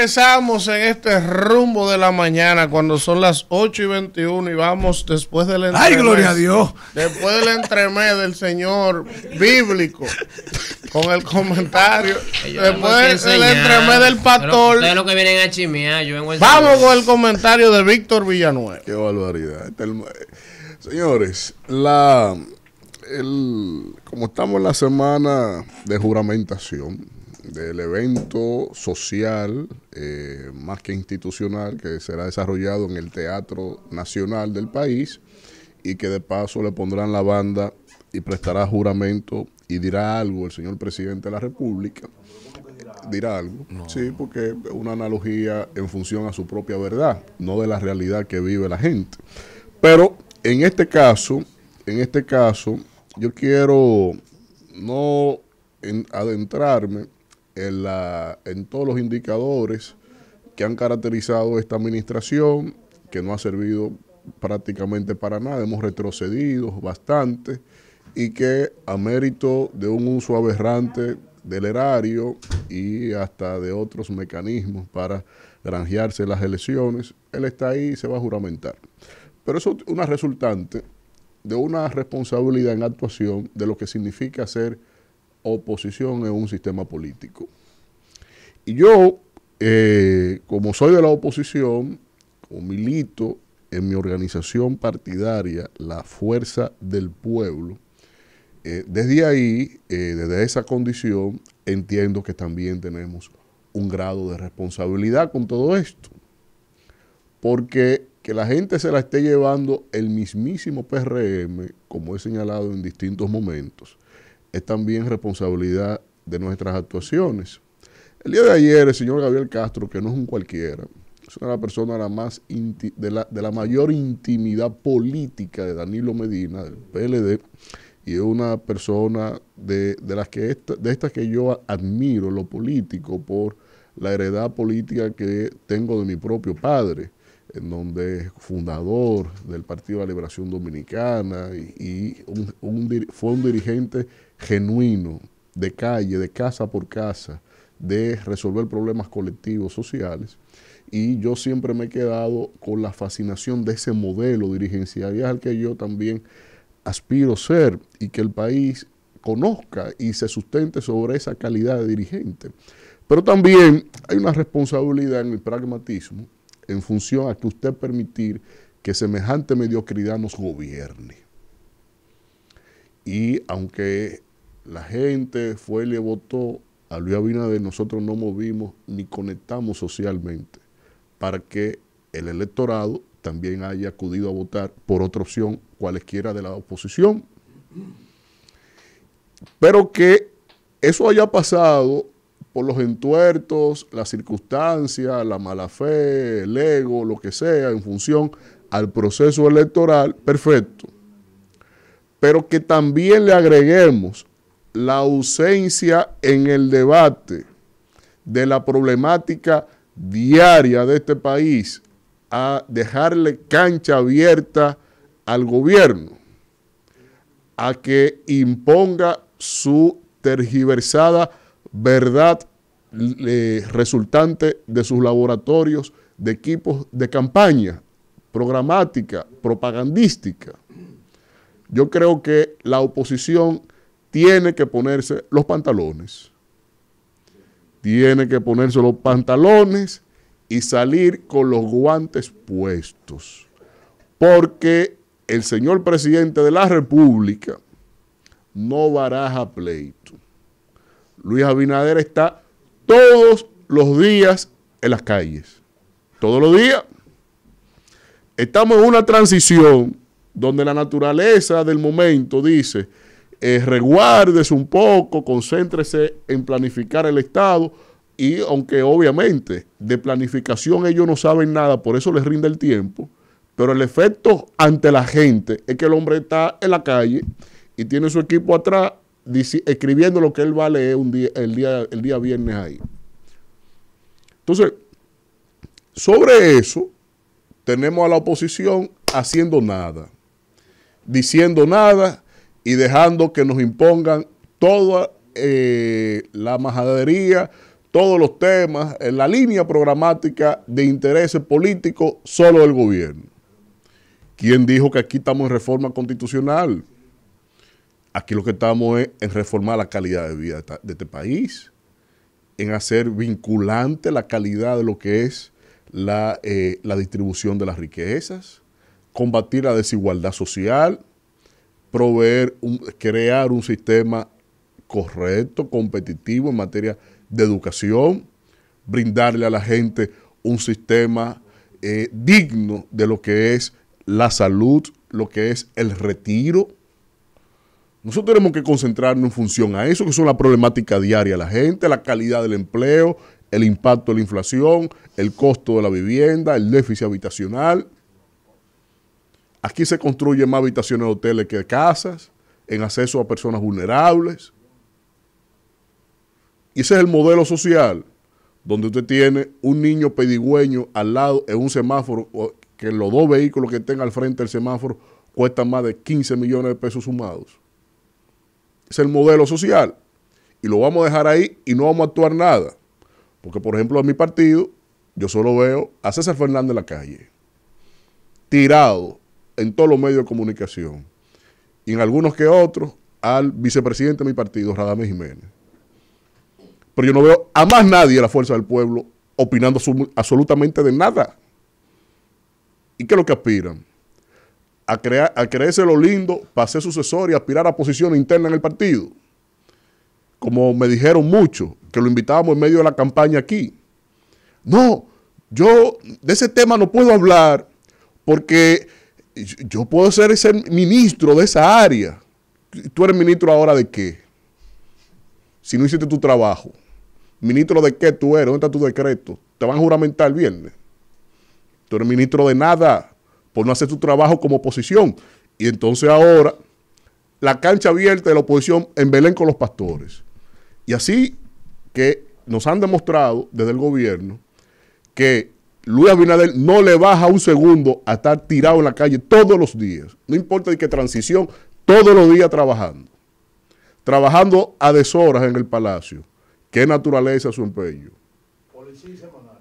Empezamos en este rumbo de la mañana cuando son las 8 y 21 y vamos después del entremés. ¡Ay, gloria a Dios! Después del entremés del Señor bíblico con el comentario. después del entremés del pastor. Ustedes lo que vienen a Vamos con el comentario de Víctor Villanueva. ¡Qué barbaridad! Este, señores, la, como estamos en la semana de juramentación del evento social eh, más que institucional que será desarrollado en el Teatro Nacional del país y que de paso le pondrán la banda y prestará juramento y dirá algo el señor presidente de la República. Dirá algo, sí, porque una analogía en función a su propia verdad, no de la realidad que vive la gente. Pero en este caso, en este caso, yo quiero no adentrarme en, todos los indicadores que han caracterizado esta administración, que no ha servido prácticamente para nada, hemos retrocedido bastante y que a mérito de un uso aberrante del erario y hasta de otros mecanismos para granjearse las elecciones, él está ahí y se va a juramentar. Pero eso es una resultante de una responsabilidad en actuación de lo que significa ser oposición en un sistema político. Y yo, eh, como soy de la oposición, como milito en mi organización partidaria, la Fuerza del Pueblo, eh, desde ahí, eh, desde esa condición, entiendo que también tenemos un grado de responsabilidad con todo esto. Porque que la gente se la esté llevando el mismísimo PRM, como he señalado en distintos momentos, es también responsabilidad de nuestras actuaciones. El día de ayer, el señor Gabriel Castro, que no es un cualquiera, es una de las personas la más de, la, mayor intimidad política de Danilo Medina, del PLD, y es una persona de, las que de estas que yo admiro lo político por la heredad política que tengo de mi propio padre, en donde es fundador del Partido de la Liberación Dominicana y, fue un dirigente genuino, de calle, de casa por casa, de resolver problemas colectivos, sociales. Y yo siempre me he quedado con la fascinación de ese modelo dirigencial al que yo también aspiro ser y que el país conozca y se sustente sobre esa calidad de dirigente. Pero también hay una responsabilidad en el pragmatismo en función a que usted permitir que semejante mediocridad nos gobierne. Y aunque la gente fue y le votó a Luis Abinader, nosotros no movimos ni conectamos socialmente para que el electorado también haya acudido a votar por otra opción, cualquiera de la oposición. Pero que eso haya pasado por los entuertos, las circunstancias, la mala fe, el ego, lo que sea, en función al proceso electoral, perfecto. Pero que también le agreguemos la ausencia en el debate de la problemática diaria de este país a dejarle cancha abierta al gobierno a que imponga su tergiversada verdad resultante de sus laboratorios de equipos de campaña programática, propagandística. Yo creo que la oposición tiene que ponerse los pantalones. Tiene que ponerse los pantalones y salir con los guantes puestos. Porque el señor presidente de la República no baraja pleito. Luis Abinader está todos los días en las calles. Todos los días. Estamos en una transición donde la naturaleza del momento dice, eh, reguárdese un poco, concéntrese en planificar el Estado y aunque obviamente de planificación ellos no saben nada, por eso les rinde el tiempo, pero el efecto ante la gente es que el hombre está en la calle y tiene su equipo atrás escribiendo lo que él va a leer un el, día, el día viernes ahí. Entonces, sobre eso tenemos a la oposición haciendo nada, diciendo nada y dejando que nos impongan toda eh, la majadería, todos los temas, la línea programática de intereses políticos solo del gobierno. ¿Quién dijo que aquí estamos en reforma constitucional? Aquí lo que estamos es en reformar la calidad de vida de este país, en hacer vinculante la calidad de lo que es la, eh, la distribución de las riquezas, combatir la desigualdad social, proveer, crear un sistema correcto, competitivo en materia de educación, brindarle a la gente un sistema eh, digno de lo que es la salud, lo que es el retiro. Nosotros tenemos que concentrarnos en función a eso, que son la problemática diaria la gente, la calidad del empleo, el impacto de la inflación, el costo de la vivienda, el déficit habitacional. Aquí se construyen más habitaciones de hoteles que casas, en acceso a personas vulnerables. Y ese es el modelo social donde usted tiene un niño pedigüeño al lado en un semáforo, que los dos vehículos que tenga al frente del semáforo cuestan más de 15 millones de pesos sumados. Es el modelo social. Y lo vamos a dejar ahí y no vamos a actuar nada. Porque, por ejemplo, en mi partido, yo solo veo a César Fernández en la calle, tirado en todos los medios de comunicación, y en algunos que otros, al vicepresidente de mi partido, Radame Jiménez. Pero yo no veo a más nadie de la Fuerza del Pueblo opinando absolutamente de nada. ¿Y qué es lo que aspiran? A, crear, a creerse lo lindo para ser sucesor y aspirar a posición interna en el partido. Como me dijeron muchos, que lo invitábamos en medio de la campaña aquí. No, yo de ese tema no puedo hablar porque yo puedo ser ese ministro de esa área. ¿Tú eres ministro ahora de qué? Si no hiciste tu trabajo. ¿Ministro de qué tú eres? ¿Dónde está tu decreto? Te van a juramentar el viernes. Tú eres ministro de nada por no hacer tu trabajo como oposición. Y entonces ahora la cancha abierta de la oposición en Belén con los pastores. Y así que nos han demostrado desde el gobierno que Luis Abinader no le baja un segundo a estar tirado en la calle todos los días. No importa de qué transición, todos los días trabajando. Trabajando a deshoras en el palacio. Qué naturaleza su empeño.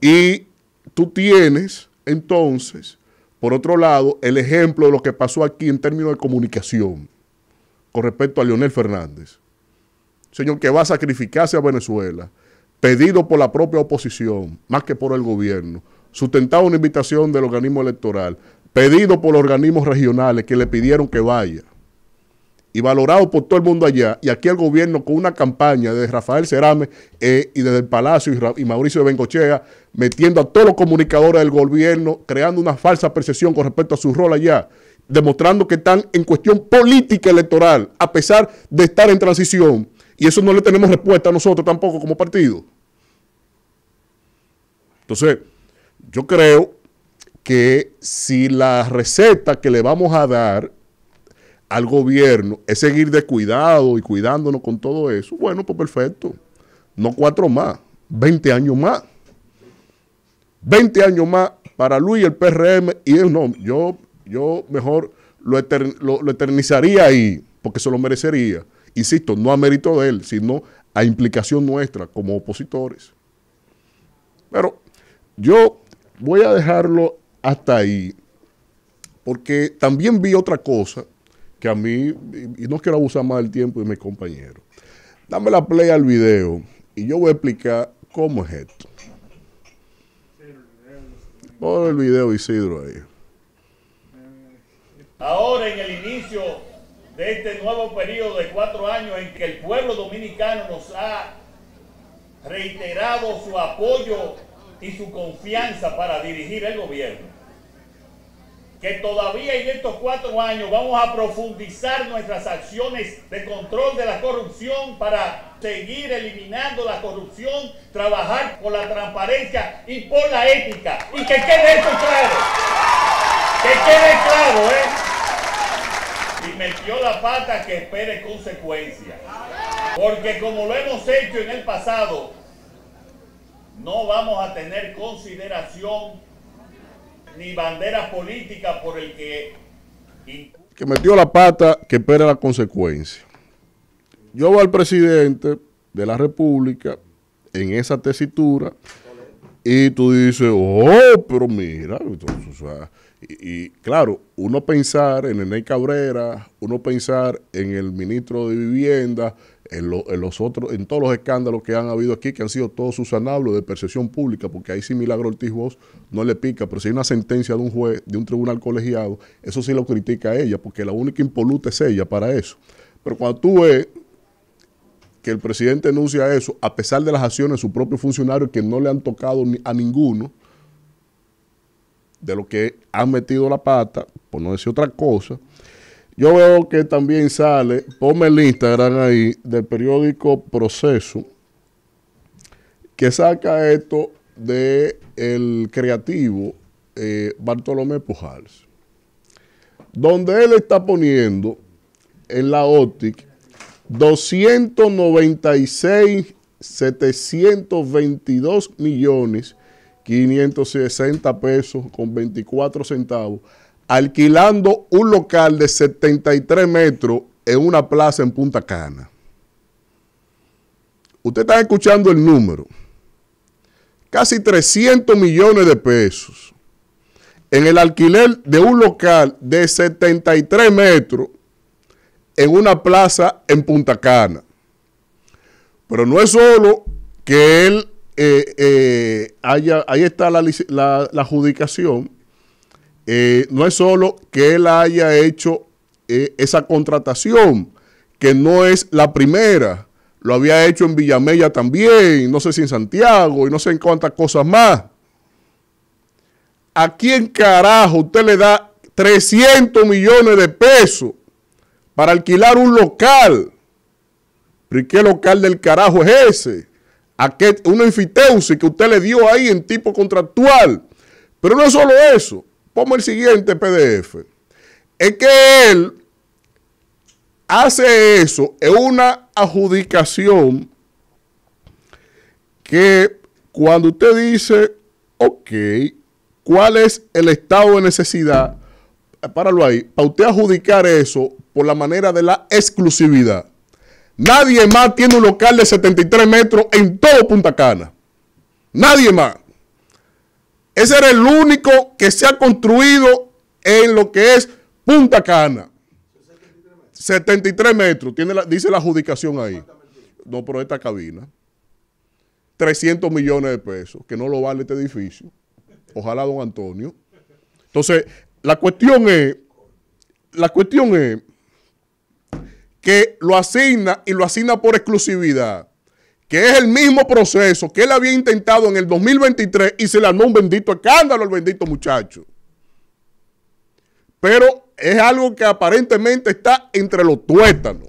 Y tú tienes entonces, por otro lado, el ejemplo de lo que pasó aquí en términos de comunicación con respecto a Leonel Fernández. Señor que va a sacrificarse a Venezuela, pedido por la propia oposición, más que por el gobierno, sustentado una invitación del organismo electoral, pedido por los organismos regionales que le pidieron que vaya, y valorado por todo el mundo allá, y aquí el gobierno con una campaña de Rafael Cerame eh, y desde el Palacio y, y Mauricio de Bengochea, metiendo a todos los comunicadores del gobierno, creando una falsa percepción con respecto a su rol allá, demostrando que están en cuestión política electoral, a pesar de estar en transición. Y eso no le tenemos respuesta a nosotros tampoco como partido. Entonces, yo creo que si la receta que le vamos a dar al gobierno es seguir descuidado y cuidándonos con todo eso, bueno, pues perfecto. No cuatro más, 20 años más. 20 años más para Luis el PRM y él, no, yo, yo mejor lo, lo eternizaría ahí porque se lo merecería. Insisto, no a mérito de él, sino a implicación nuestra como opositores. Pero yo voy a dejarlo hasta ahí, porque también vi otra cosa que a mí, y no quiero abusar más del tiempo de mis compañeros. Dame la play al video y yo voy a explicar cómo es esto. Pon el video Isidro ahí. Ahora en el inicio de este nuevo periodo de cuatro años en que el pueblo dominicano nos ha reiterado su apoyo y su confianza para dirigir el gobierno. Que todavía en estos cuatro años vamos a profundizar nuestras acciones de control de la corrupción para seguir eliminando la corrupción, trabajar por la transparencia y por la ética. Y que quede esto claro. Que quede claro, ¿eh? Y metió la pata que espere consecuencias. Porque como lo hemos hecho en el pasado, no vamos a tener consideración ni bandera política por el que... Que metió la pata, que espera la consecuencia. Yo voy al presidente de la República en esa tesitura y tú dices, oh, pero mira, y, claro, uno pensar en Enel Cabrera, uno pensar en el ministro de Vivienda, en, los otros, en todos los escándalos que han habido aquí, que han sido todos susanables de percepción pública, porque ahí sí Milagro Ortiz Vos no le pica, pero si hay una sentencia de un juez, de un tribunal colegiado, eso sí lo critica ella, porque la única impoluta es ella para eso. Pero cuando tú ves que el presidente anuncia eso, a pesar de las acciones de su propio funcionario que no le han tocado a ninguno, de lo que han metido la pata, por no decir otra cosa. Yo veo que también sale, ponme el Instagram ahí, del periódico Proceso, que saca esto de el creativo eh, Bartolomé Pujals, donde él está poniendo en la óptica 296 722 millones 560 pesos con 24 centavos, alquilando un local de 73 metros en una plaza en Punta Cana. Usted está escuchando el número. Casi 300 millones de pesos en el alquiler de un local de 73 metros en una plaza en Punta Cana. Pero no es solo que él eh, eh, ahí está la, adjudicación. Eh, no es solo que él haya hecho esa contratación, que no es la primera. Lo había hecho en Villamella también, no sé si en Santiago y no sé en cuántas cosas más. ¿A quién carajo usted le da 300 millones de pesos para alquilar un local? ¿Pero qué local del carajo es ese? que una enfiteusis que usted le dio ahí en tipo contractual. Pero no es solo eso. pongo el siguiente PDF. Es que él hace eso en una adjudicación que cuando usted dice, ok, ¿cuál es el estado de necesidad? Páralo ahí, para usted adjudicar eso por la manera de la exclusividad. Nadie más tiene un local de 73 metros en todo Punta Cana. Nadie más. Ese era el único que se ha construido en lo que es Punta Cana. 73 metros, tiene la, dice la adjudicación ahí. No, pero esta cabina. 300 millones de pesos, que no lo vale este edificio. Ojalá, don Antonio. Entonces, la cuestión es, la cuestión es que lo asigna y lo asigna por exclusividad, que es el mismo proceso que él había intentado en el 2023 y se le armó un bendito escándalo al bendito muchacho. Pero es algo que aparentemente está entre los tuétanos.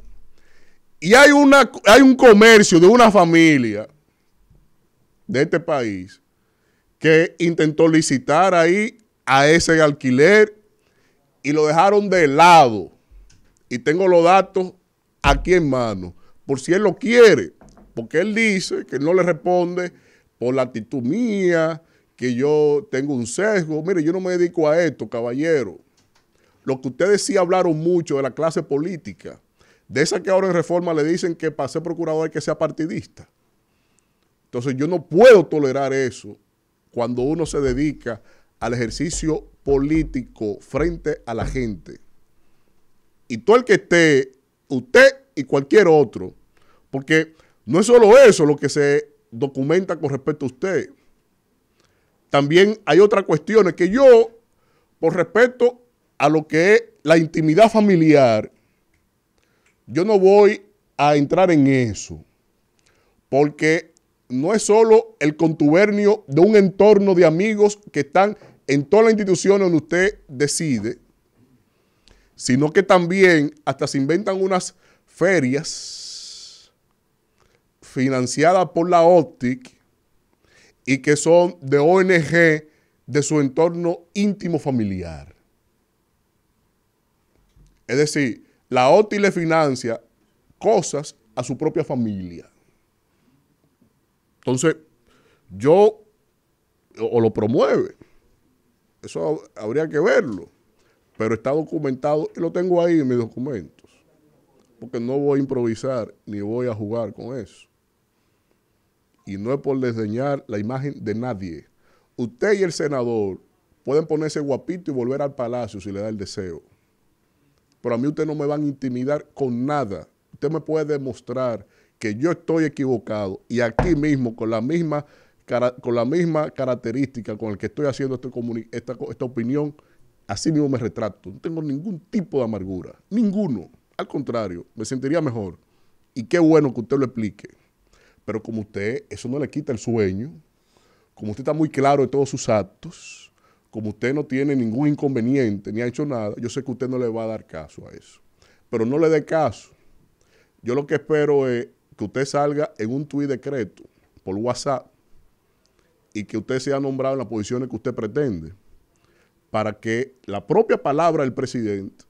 Y hay, una, hay un comercio de una familia de este país que intentó licitar ahí a ese alquiler y lo dejaron de lado. Y tengo los datos aquí en mano, por si él lo quiere, porque él dice que no le responde por la actitud mía, que yo tengo un sesgo. Mire, yo no me dedico a esto, caballero. Lo que ustedes sí hablaron mucho de la clase política, de esa que ahora en reforma le dicen que para ser procurador hay que sea partidista. Entonces yo no puedo tolerar eso cuando uno se dedica al ejercicio político frente a la gente. Y todo el que esté usted y cualquier otro. Porque no es solo eso lo que se documenta con respecto a usted. También hay otras cuestiones que yo, por respecto a lo que es la intimidad familiar, yo no voy a entrar en eso. Porque no es solo el contubernio de un entorno de amigos que están en todas las instituciones donde usted decide, sino que también hasta se inventan unas ferias financiadas por la Optic y que son de ONG de su entorno íntimo familiar. Es decir, la OTI le financia cosas a su propia familia. Entonces, yo o lo promueve. Eso habría que verlo pero está documentado y lo tengo ahí en mis documentos, porque no voy a improvisar ni voy a jugar con eso. Y no es por desdeñar la imagen de nadie. Usted y el senador pueden ponerse guapito y volver al palacio si le da el deseo. Pero a mí usted no me van a intimidar con nada. Usted me puede demostrar que yo estoy equivocado y aquí mismo con la misma, con la misma característica con la que estoy haciendo este esta opinión Así mismo me retrato. No tengo ningún tipo de amargura. Ninguno. Al contrario, me sentiría mejor. Y qué bueno que usted lo explique. Pero como usted, eso no le quita el sueño. Como usted está muy claro de todos sus actos. Como usted no tiene ningún inconveniente ni ha hecho nada. Yo sé que usted no le va a dar caso a eso. Pero no le dé caso. Yo lo que espero es que usted salga en un tuit decreto por WhatsApp y que usted sea nombrado en las posiciones que usted pretende para que la propia palabra del presidente,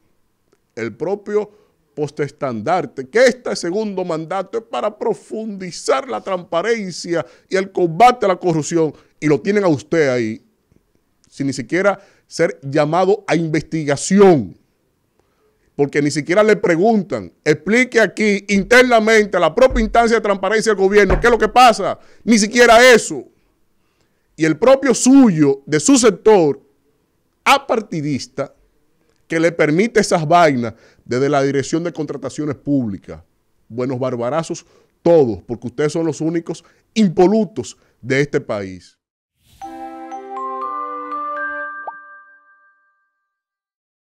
el propio postestandarte, que este segundo mandato es para profundizar la transparencia y el combate a la corrupción, y lo tienen a usted ahí, sin ni siquiera ser llamado a investigación, porque ni siquiera le preguntan, explique aquí internamente a la propia instancia de transparencia del gobierno qué es lo que pasa, ni siquiera eso. Y el propio suyo, de su sector, apartidista que le permite esas vainas desde la Dirección de Contrataciones Públicas. Buenos barbarazos todos, porque ustedes son los únicos impolutos de este país.